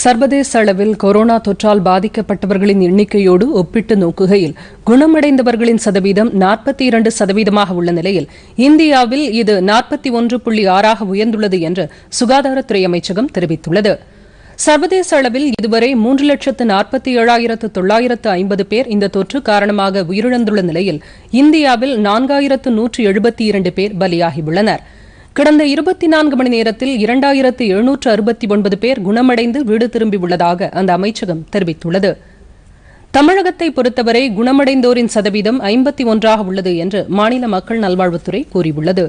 சர்வதேச அளவில் கொரோனா தொற்றால் பாதிக்கப்பட்டவர்களின் எண்ணிக்கையோடு ஒப்பிட்டு நோக்குகையில் குணமடைந்தவர்களின் சதவீதம் நாற்பத்தி இரண்டு சதவீதமாக உள்ள நிலையில் இந்தியாவில் இது நாற்பத்தி ஒன்று புள்ளி ஆறாக உயர்ந்துள்ளது என்று சுகாதாரத்துறை அமைச்சகம் தெரிவித்துள்ளது சர்வதேச அளவில் இதுவரை மூன்று லட்சத்து நாற்பத்தி ஏழாயிரத்து தொள்ளாயிரத்து ஐம்பது பேர் இந்த தொற்று காரணமாக உயிரிழந்துள்ள நிலையில் இந்தியாவில் நான்காயிரத்து நூற்று எழுபத்தி இரண்டு பேர் பலியாகியுள்ளனா் கடந்த இருபத்தி நான்கு மணி நேரத்தில் இரண்டாயிரத்து எழுநூற்று அறுபத்தி ஒன்பது பேர் குணமடைந்து வீடு திரும்பியுள்ளதாக அந்த அமைச்சகம் தெரிவித்துள்ளது தமிழகத்தை பொறுத்தவரை குணமடைந்தோரின் சதவீதம் ஐம்பத்தி ஒன்றாக உள்ளது என்று மாநில மக்கள் நல்வாழ்வுத்துறை கூறியுள்ளது